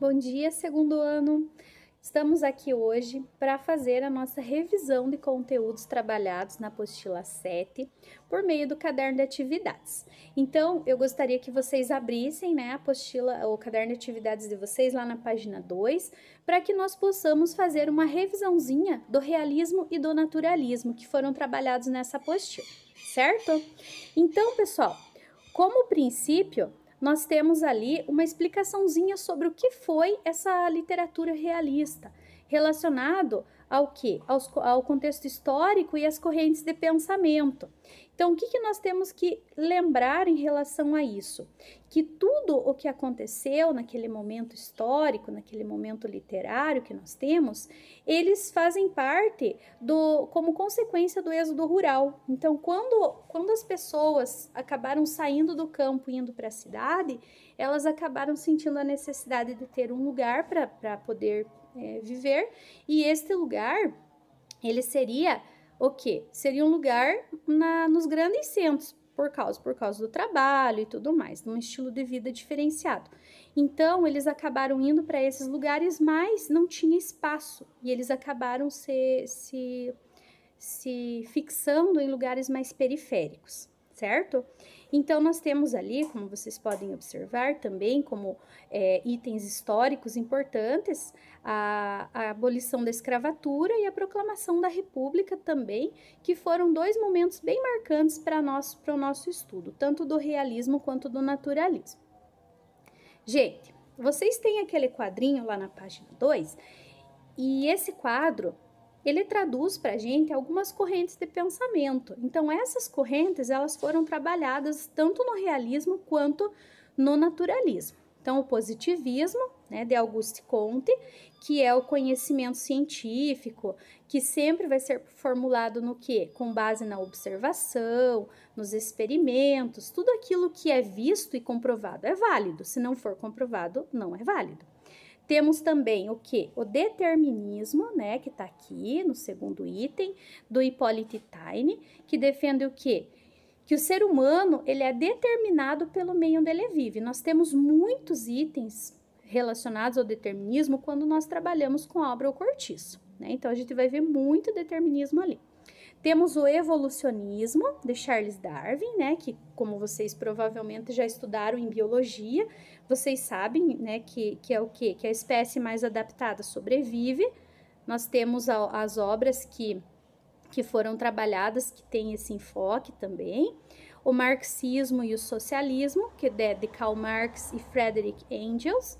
Bom dia, segundo ano. Estamos aqui hoje para fazer a nossa revisão de conteúdos trabalhados na apostila 7 por meio do caderno de atividades. Então, eu gostaria que vocês abrissem, né, a apostila ou caderno de atividades de vocês lá na página 2, para que nós possamos fazer uma revisãozinha do realismo e do naturalismo que foram trabalhados nessa apostila, certo? Então, pessoal, como princípio, nós temos ali uma explicaçãozinha sobre o que foi essa literatura realista relacionado ao que? Ao, ao contexto histórico e às correntes de pensamento. Então, o que, que nós temos que lembrar em relação a isso? Que tudo o que aconteceu naquele momento histórico, naquele momento literário que nós temos, eles fazem parte do como consequência do êxodo rural. Então, quando, quando as pessoas acabaram saindo do campo e indo para a cidade, elas acabaram sentindo a necessidade de ter um lugar para poder é, viver. E este lugar, ele seria o quê? Seria um lugar na, nos grandes centros, por causa, por causa do trabalho e tudo mais, de um estilo de vida diferenciado. Então, eles acabaram indo para esses lugares, mas não tinha espaço. E eles acabaram se, se, se fixando em lugares mais periféricos certo? Então, nós temos ali, como vocês podem observar também, como é, itens históricos importantes, a, a, abolição da escravatura e a proclamação da República também, que foram dois momentos bem marcantes para nosso, o nosso estudo, tanto do realismo quanto do naturalismo. Gente, vocês têm aquele quadrinho lá na página 2, e esse quadro ele traduz para a gente algumas correntes de pensamento. Então, essas correntes elas foram trabalhadas tanto no realismo quanto no naturalismo. Então, o positivismo, né, de Auguste Comte, que é o conhecimento científico, que sempre vai ser formulado no que? Com base na observação, nos experimentos, tudo aquilo que é visto e comprovado é válido. Se não for comprovado, não é válido. Temos também o que? O determinismo, né, que está aqui no segundo item do Hippolyte Taine, que defende o que? Que o ser humano ele é determinado pelo meio onde ele vive. Nós temos muitos itens relacionados ao determinismo quando nós trabalhamos com a obra ou cortiço, né? Então a gente vai ver muito determinismo ali. Temos o evolucionismo de Charles Darwin, né, que como vocês provavelmente já estudaram em biologia, vocês sabem, né, que, que é o quê? Que a espécie mais adaptada sobrevive. Nós temos a, as obras que que foram trabalhadas que têm esse enfoque também. O marxismo e o socialismo, que é de Karl Marx e Frederick Engels,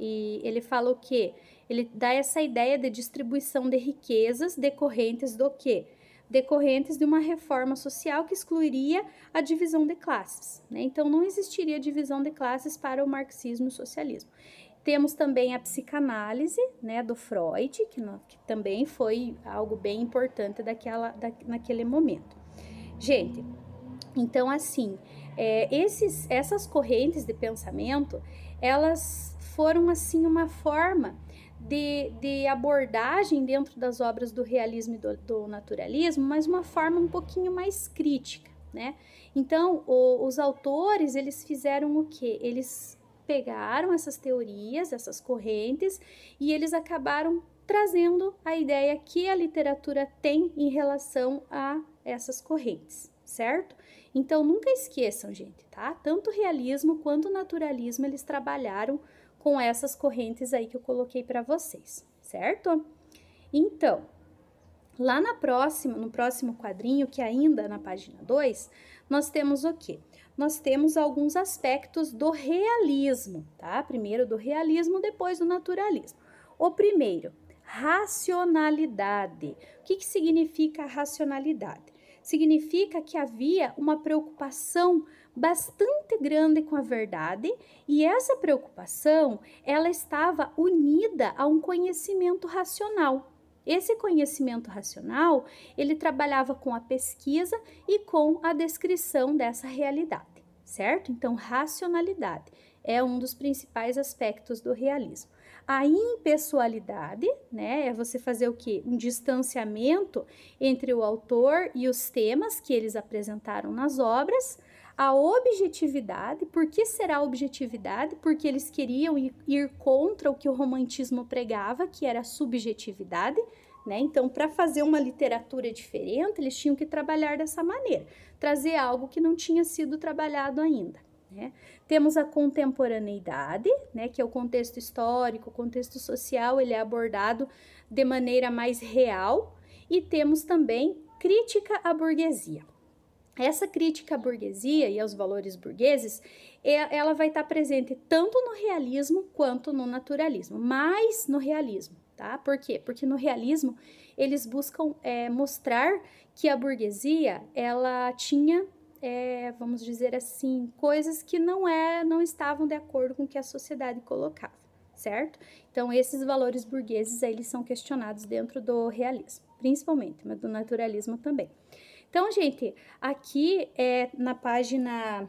e ele fala o quê? Ele dá essa ideia de distribuição de riquezas decorrentes do quê? decorrentes de uma reforma social que excluiria a divisão de classes. Né? Então, não existiria divisão de classes para o marxismo e o socialismo. Temos também a psicanálise né, do Freud, que, no, que também foi algo bem importante daquela, da, naquele momento. Gente, então assim, é, esses, essas correntes de pensamento, elas foram assim uma forma de, de abordagem dentro das obras do realismo e do, do naturalismo, mas uma forma um pouquinho mais crítica, né? Então, o, os autores, eles fizeram o quê? Eles pegaram essas teorias, essas correntes, e eles acabaram trazendo a ideia que a literatura tem em relação a essas correntes, certo? Então nunca esqueçam, gente, tá? Tanto realismo quanto naturalismo eles trabalharam com essas correntes aí que eu coloquei para vocês, certo? Então, lá na próxima, no próximo quadrinho, que é ainda na página 2, nós temos o quê? Nós temos alguns aspectos do realismo, tá? Primeiro do realismo, depois do naturalismo. O primeiro, racionalidade. O que, que significa racionalidade? Significa que havia uma preocupação bastante grande com a verdade, e essa preocupação, ela estava unida a um conhecimento racional. Esse conhecimento racional, ele trabalhava com a pesquisa e com a descrição dessa realidade, certo? Então, racionalidade é um dos principais aspectos do realismo. A impessoalidade, né, é você fazer o que? Um distanciamento entre o autor e os temas que eles apresentaram nas obras, a objetividade. Por que será a objetividade? Porque eles queriam ir contra o que o romantismo pregava, que era a subjetividade. Né? Então, para fazer uma literatura diferente, eles tinham que trabalhar dessa maneira, trazer algo que não tinha sido trabalhado ainda. Né? Temos a contemporaneidade, né? que é o contexto histórico, o contexto social, ele é abordado de maneira mais real, e temos também crítica à burguesia. Essa crítica à burguesia e aos valores burgueses, é, ela vai estar presente tanto no realismo quanto no naturalismo, mais no realismo, tá? Por quê? Porque no realismo eles buscam é, mostrar que a burguesia ela tinha, é, vamos dizer assim, coisas que não é, não estavam de acordo com o que a sociedade colocava, certo? Então esses valores burgueses eles são questionados dentro do realismo principalmente, mas do naturalismo também. Então, gente, aqui é na página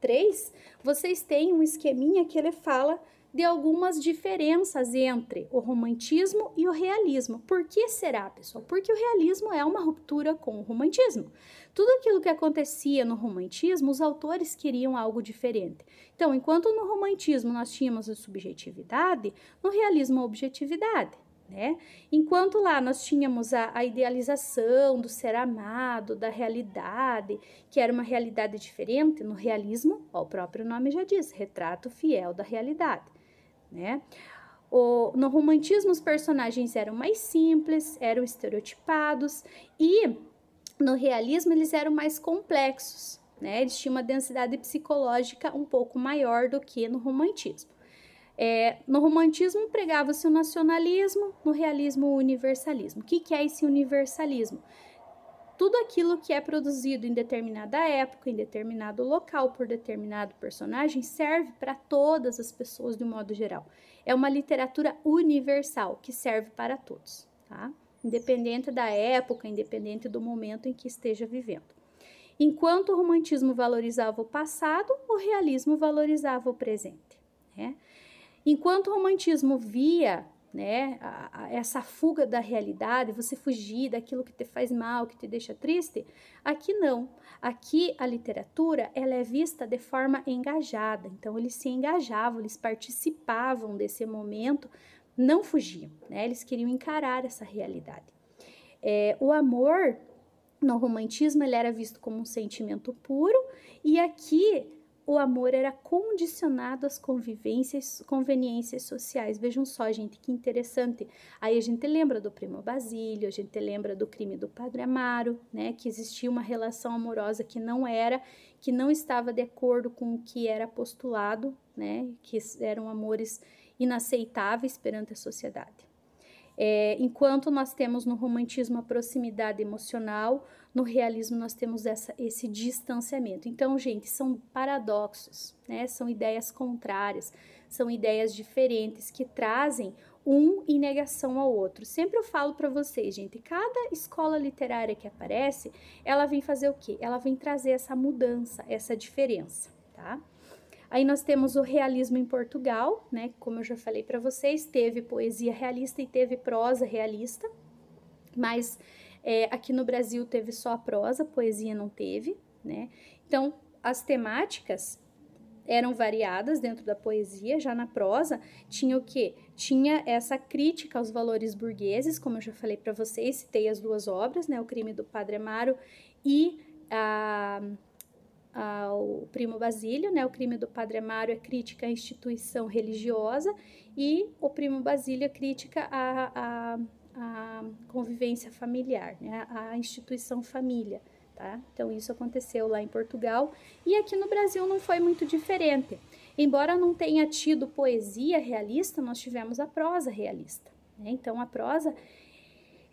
3, vocês têm um esqueminha que ele fala de algumas diferenças entre o romantismo e o realismo. Por que será, pessoal? Porque o realismo é uma ruptura com o romantismo. Tudo aquilo que acontecia no romantismo, os autores queriam algo diferente. Então, enquanto no romantismo nós tínhamos a subjetividade, no realismo a objetividade né? Enquanto lá nós tínhamos a, a, idealização do ser amado, da realidade, que era uma realidade diferente, no realismo, ó, o próprio nome já diz, retrato fiel da realidade, né? O, no romantismo, os personagens eram mais simples, eram estereotipados e no realismo eles eram mais complexos, né? Eles tinham uma densidade psicológica um pouco maior do que no romantismo. É, no romantismo pregava-se o nacionalismo, no realismo o universalismo. O que, que é esse universalismo? Tudo aquilo que é produzido em determinada época, em determinado local, por determinado personagem, serve para todas as pessoas de um modo geral. É uma literatura universal que serve para todos, tá? independente da época, independente do momento em que esteja vivendo. Enquanto o romantismo valorizava o passado, o realismo valorizava o presente. Né? Enquanto o romantismo via né, a, a, essa fuga da realidade, você fugir daquilo que te faz mal, que te deixa triste, aqui não. Aqui a literatura ela é vista de forma engajada. Então eles se engajavam, eles participavam desse momento, não fugiam, né? Eles queriam encarar essa realidade. É, o amor no romantismo ele era visto como um sentimento puro e aqui o amor era condicionado às convivências, conveniências sociais. Vejam só, gente, que interessante. Aí a gente lembra do primo Basílio, a gente lembra do crime do padre Amaro, né, que existia uma relação amorosa que não era, que não estava de acordo com o que era postulado, né, que eram amores inaceitáveis perante a sociedade. É, enquanto nós temos no romantismo a proximidade emocional, no realismo nós temos essa, esse distanciamento. Então, gente, são paradoxos, né? São ideias contrárias, são ideias diferentes que trazem um em negação ao outro. Sempre eu falo para vocês, gente, cada escola literária que aparece, ela vem fazer o quê? Ela vem trazer essa mudança, essa diferença, tá? Aí nós temos o realismo em Portugal, né? Como eu já falei para vocês, teve poesia realista e teve prosa realista, mas é, aqui no Brasil teve só a prosa, poesia não teve, né? Então as temáticas eram variadas dentro da poesia, já na prosa tinha o que? Tinha essa crítica aos valores burgueses, como eu já falei para vocês, citei as duas obras, né? O Crime do Padre Amaro e a ao Primo Basílio, né? O crime do Padre Amaro é crítica à instituição religiosa e o Primo Basílio é crítica à, à, à convivência familiar, né? À instituição família, tá? Então isso aconteceu lá em Portugal e aqui no Brasil não foi muito diferente. Embora não tenha tido poesia realista, nós tivemos a prosa realista. Né? Então a prosa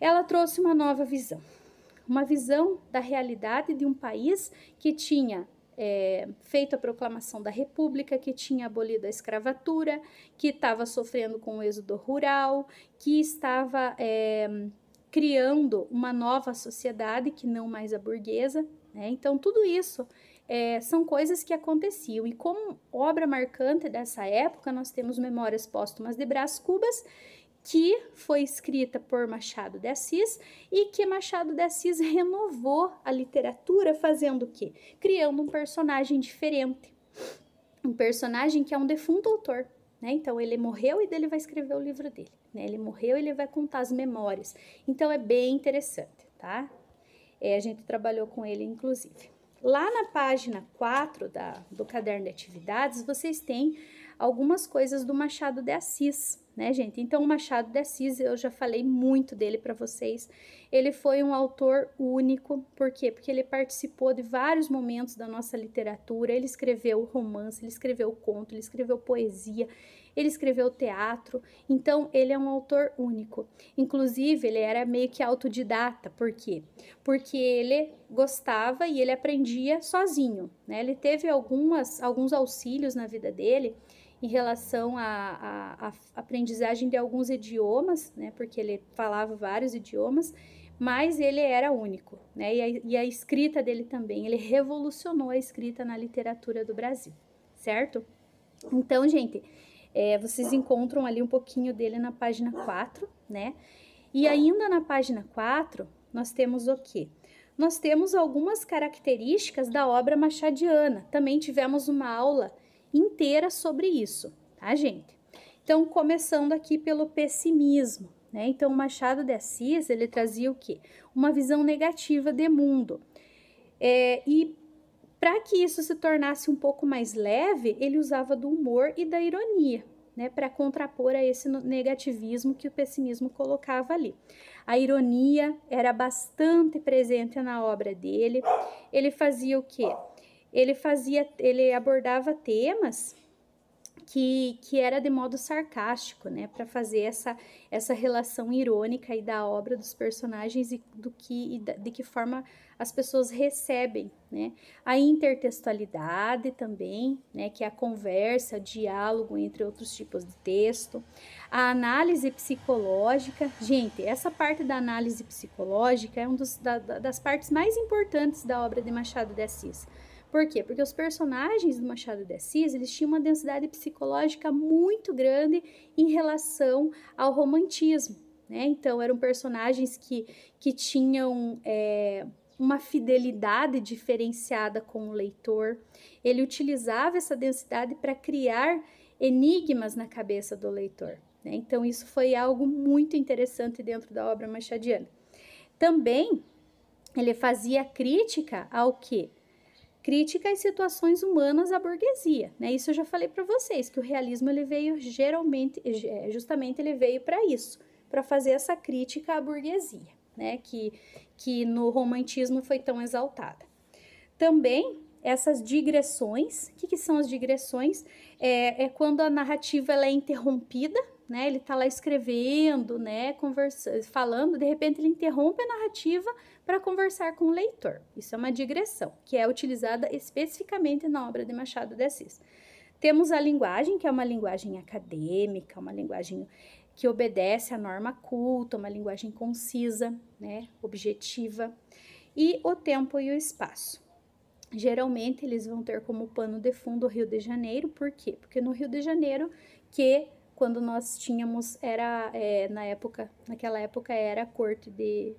ela trouxe uma nova visão uma visão da realidade de um país que tinha é, feito a proclamação da República, que tinha abolido a escravatura, que estava sofrendo com o êxodo rural, que estava é, criando uma nova sociedade que não mais a burguesa. Né? Então, tudo isso é, são coisas que aconteciam. E como obra marcante dessa época, nós temos Memórias Póstumas de Brás Cubas, que foi escrita por Machado de Assis e que Machado de Assis renovou a literatura fazendo o quê? Criando um personagem diferente. Um personagem que é um defunto autor, né? Então ele morreu e dele vai escrever o livro dele, né? Ele morreu e ele vai contar as memórias. Então é bem interessante, tá? É, a gente trabalhou com ele inclusive. Lá na página 4 da, do caderno de atividades, vocês têm algumas coisas do Machado de Assis, né, gente? Então, o Machado de Assis, eu já falei muito dele para vocês. Ele foi um autor único, por quê? Porque ele participou de vários momentos da nossa literatura. Ele escreveu romance, ele escreveu conto, ele escreveu poesia, ele escreveu teatro. Então, ele é um autor único. Inclusive, ele era meio que autodidata, por quê? Porque ele gostava e ele aprendia sozinho, né? Ele teve algumas alguns auxílios na vida dele em relação à, aprendizagem de alguns idiomas, né, porque ele falava vários idiomas, mas ele era único, né, e a, e a escrita dele também, ele revolucionou a escrita na literatura do Brasil, certo? Então, gente, é, vocês encontram ali um pouquinho dele na página 4, né? E ainda na página 4, nós temos o quê? Nós temos algumas características da obra machadiana. Também tivemos uma aula inteira sobre isso, tá, gente? Então, começando aqui pelo pessimismo, né? Então, Machado de Assis, ele trazia o quê? Uma visão negativa de mundo. É, e para que isso se tornasse um pouco mais leve, ele usava do humor e da ironia, né, para contrapor a esse negativismo que o pessimismo colocava ali. A ironia era bastante presente na obra dele. Ele fazia o quê? ele fazia, ele abordava temas que, que era de modo sarcástico, né, para fazer essa, essa relação irônica e da obra dos personagens e do que e de que forma as pessoas recebem, né? A intertextualidade também, né, que é a conversa, o diálogo entre outros tipos de texto, a análise psicológica. Gente, essa parte da análise psicológica é uma da, das partes mais importantes da obra de Machado de Assis por quê? Porque os personagens do Machado de Assis, eles tinham uma densidade psicológica muito grande em relação ao romantismo, né? Então, eram personagens que, que tinham... É, uma fidelidade diferenciada com o leitor. Ele utilizava essa densidade para criar enigmas na cabeça do leitor. Né? Então, isso foi algo muito interessante dentro da obra machadiana. Também ele fazia crítica ao que? crítica às situações humanas à burguesia, né? Isso eu já falei para vocês que o realismo ele veio geralmente, eh, eh, justamente ele veio para isso, para fazer essa crítica à burguesia, né? Que que no romantismo foi tão exaltada. Também essas digressões, o que, que, são as digressões? É, é quando a narrativa ela é interrompida né? Ele está lá escrevendo, né? Conversa, falando, de repente ele interrompe a narrativa para conversar com o leitor. Isso é uma digressão, que é utilizada especificamente na obra de Machado de Assis. Temos a linguagem, que é uma linguagem acadêmica, uma linguagem que obedece à norma culta, uma linguagem concisa, né, objetiva, e o tempo e o espaço. Geralmente eles vão ter como pano de fundo o Rio de Janeiro, por quê? Porque no Rio de Janeiro que quando nós tínhamos, era é, na época, naquela época era a corte de,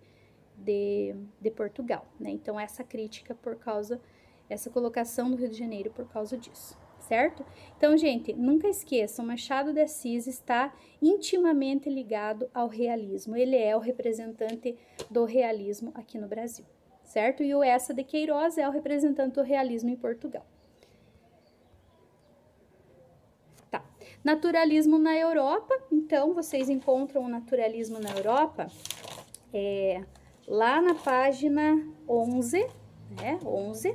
de, de Portugal, né? Então, essa crítica por causa, essa colocação do Rio de Janeiro por causa disso certo? Então, gente, nunca esqueçam, Machado de Assis está intimamente ligado ao realismo. Ele é o representante do realismo aqui no Brasil, certo? E o Essa de Queiroz é o representante do realismo em Portugal. Naturalismo na Europa, então vocês encontram o naturalismo na Europa é, lá na página 11, né? 11.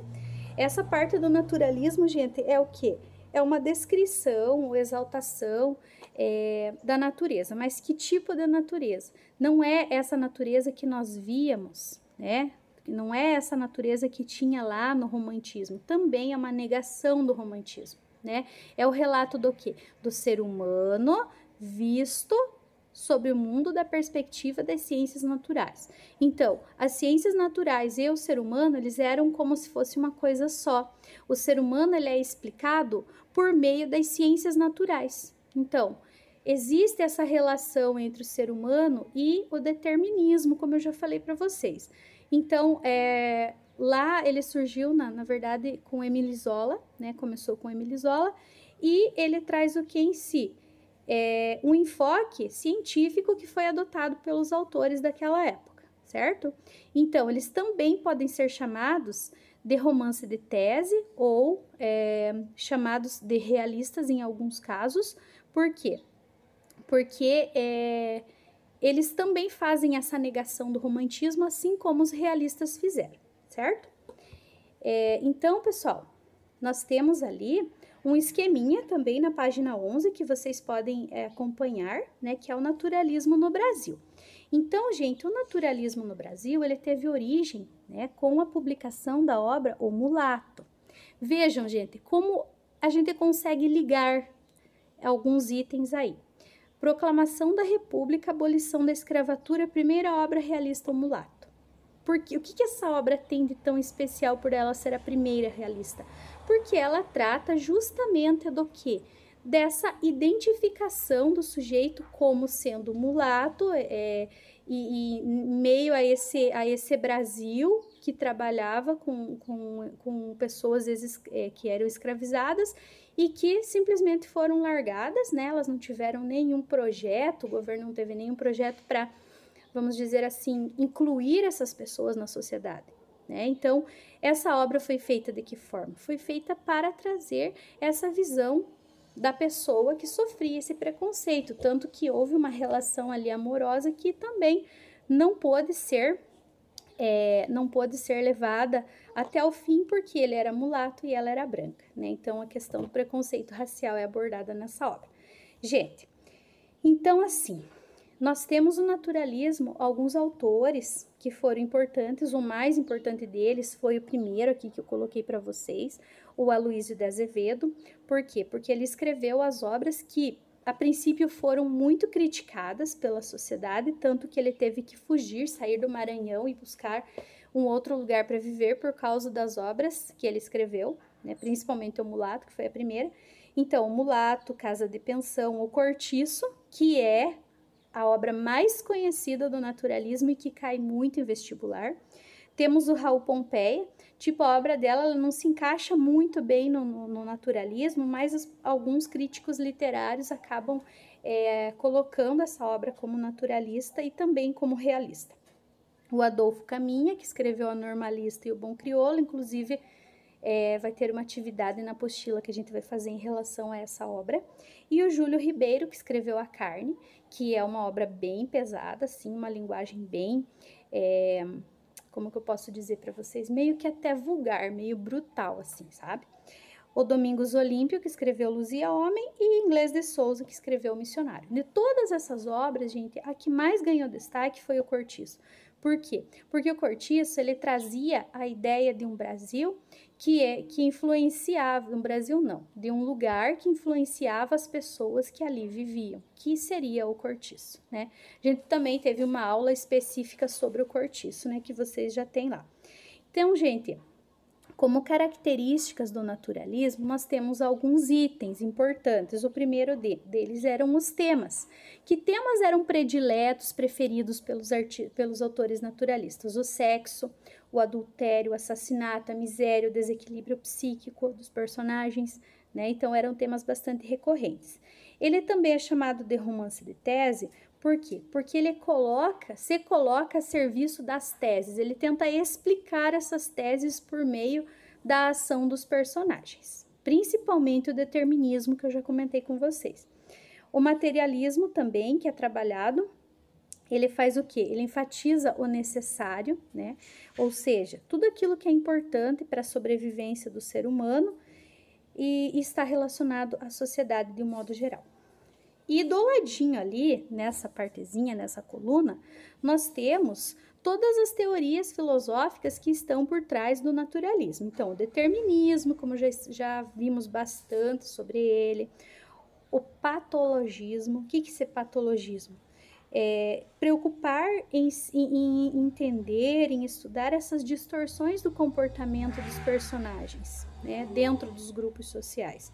Essa parte do naturalismo, gente, é o que? É uma descrição ou exaltação é, da natureza, mas que tipo de natureza? Não é essa natureza que nós víamos, né? Não é essa natureza que tinha lá no romantismo. Também é uma negação do romantismo né? É o relato do que Do ser humano visto sobre o mundo da perspectiva das ciências naturais. Então, as ciências naturais e o ser humano, eles eram como se fosse uma coisa só. O ser humano ele é explicado por meio das ciências naturais. Então, existe essa relação entre o ser humano e o determinismo, como eu já falei para vocês. Então, é, Lá ele surgiu, na, na verdade, com Emily Zola, né? Começou com Emily Zola e ele traz o que em si? É, um enfoque científico que foi adotado pelos autores daquela época, certo? Então, eles também podem ser chamados de romance de tese ou é, chamados de realistas em alguns casos. Por quê? Porque é, eles também fazem essa negação do romantismo, assim como os realistas fizeram certo? É, então, pessoal, nós temos ali um esqueminha também na página 11 que vocês podem é, acompanhar, né, que é o naturalismo no Brasil. Então, gente, o naturalismo no Brasil, ele teve origem, né, com a publicação da obra O Mulato. Vejam, gente, como a gente consegue ligar alguns itens aí. Proclamação da República, abolição da escravatura, primeira obra realista O Mulato. Porque, o que, que essa obra tem de tão especial por ela ser a primeira realista? Porque ela trata justamente do que? Dessa identificação do sujeito como sendo mulato é, e, e meio a esse, a esse Brasil que trabalhava com, com, com pessoas é, que eram escravizadas e que simplesmente foram largadas, né? elas não tiveram nenhum projeto, o governo não teve nenhum projeto para vamos dizer assim, incluir essas pessoas na sociedade. Né? Então, essa obra foi feita de que forma? Foi feita para trazer essa visão da pessoa que sofria esse preconceito, tanto que houve uma relação ali amorosa que também não pôde ser é, não pôde ser levada até o fim porque ele era mulato e ela era branca, né? Então a questão do preconceito racial é abordada nessa obra. Gente, então assim, nós temos o naturalismo, alguns autores que foram importantes, o mais importante deles foi o primeiro aqui que eu coloquei para vocês, o Aloísio de Azevedo. Por quê? Porque ele escreveu as obras que a princípio foram muito criticadas pela sociedade, tanto que ele teve que fugir, sair do Maranhão e buscar um outro lugar para viver por causa das obras que ele escreveu, né? principalmente o Mulato, que foi a primeira. Então, o Mulato, Casa de Pensão, o Cortiço, que é a obra mais conhecida do naturalismo e que cai muito em vestibular. Temos o Raul Pompeia, tipo, a obra dela ela não se encaixa muito bem no, no naturalismo, mas as, alguns críticos literários acabam é, colocando essa obra como naturalista e também como realista. O Adolfo Caminha, que escreveu A Normalista e O Bom Crioulo, inclusive é, vai ter uma atividade na apostila que a gente vai fazer em relação a essa obra. E o Júlio Ribeiro, que escreveu A Carne, que é uma obra bem pesada, assim, uma linguagem bem. É, como que eu posso dizer para vocês? Meio que até vulgar, meio brutal, assim, sabe? o Domingos Olímpio, que escreveu Luzia Homem, e Inglês de Souza, que escreveu Missionário. De todas essas obras, gente, a que mais ganhou destaque foi o Cortiço. Por quê? Porque o Cortiço, ele trazia a ideia de um Brasil que é que influenciava no Brasil não, de um lugar que influenciava as pessoas que ali viviam, que seria o cortiço, né? A gente também teve uma aula específica sobre o cortiço, né, que vocês já têm lá. Então, gente, como características do naturalismo, nós temos alguns itens importantes. O primeiro deles eram os temas. Que temas eram prediletos, preferidos pelos, pelos autores naturalistas? O sexo, o adultério, o assassinato, a miséria, o desequilíbrio psíquico dos personagens, né? Então eram temas bastante recorrentes. Ele também é chamado de romance de tese, por quê? Porque ele coloca, se coloca a serviço das teses, ele tenta explicar essas teses por meio da ação dos personagens, principalmente o determinismo que eu já comentei com vocês. O materialismo também, que é trabalhado ele faz o que? Ele enfatiza o necessário, né? Ou seja, tudo aquilo que é importante para a sobrevivência do ser humano e está relacionado à sociedade de um modo geral. E do ladinho ali, nessa partezinha, nessa coluna, nós temos todas as teorias filosóficas que estão por trás do naturalismo. Então, o determinismo, como já, já vimos bastante sobre ele, o patologismo. O que, que é patologismo? é, preocupar em, em, entender, em estudar essas distorções do comportamento dos personagens né, dentro dos grupos sociais.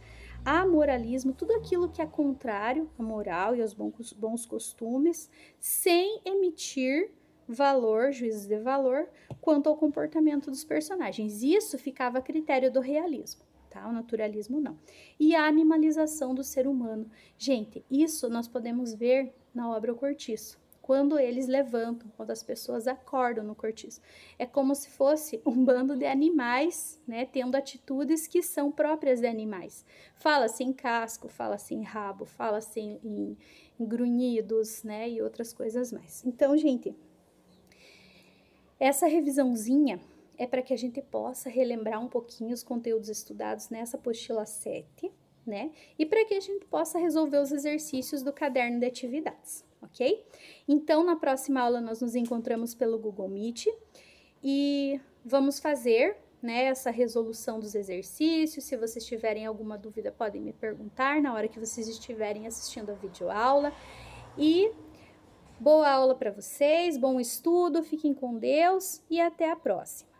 moralismo, tudo aquilo que é contrário à moral e aos bons, bons costumes, sem emitir valor, juízos de valor, quanto ao comportamento dos personagens. Isso ficava a critério do realismo tá? O naturalismo não. E a animalização do ser humano. Gente, isso nós podemos ver na obra O Cortiço. Quando eles levantam, quando as pessoas acordam no cortiço. É como se fosse um bando de animais, né? Tendo atitudes que são próprias de animais. Fala-se em casco, fala-se em rabo, fala-se em, em, em grunhidos, né? E outras coisas mais. Então, gente, essa revisãozinha é para que a gente possa relembrar um pouquinho os conteúdos estudados nessa apostila 7, né? E para que a gente possa resolver os exercícios do caderno de atividades, ok? Então, na próxima aula, nós nos encontramos pelo Google Meet e vamos fazer né, essa resolução dos exercícios. Se vocês tiverem alguma dúvida, podem me perguntar na hora que vocês estiverem assistindo a videoaula. E boa aula para vocês, bom estudo, fiquem com Deus e até a próxima.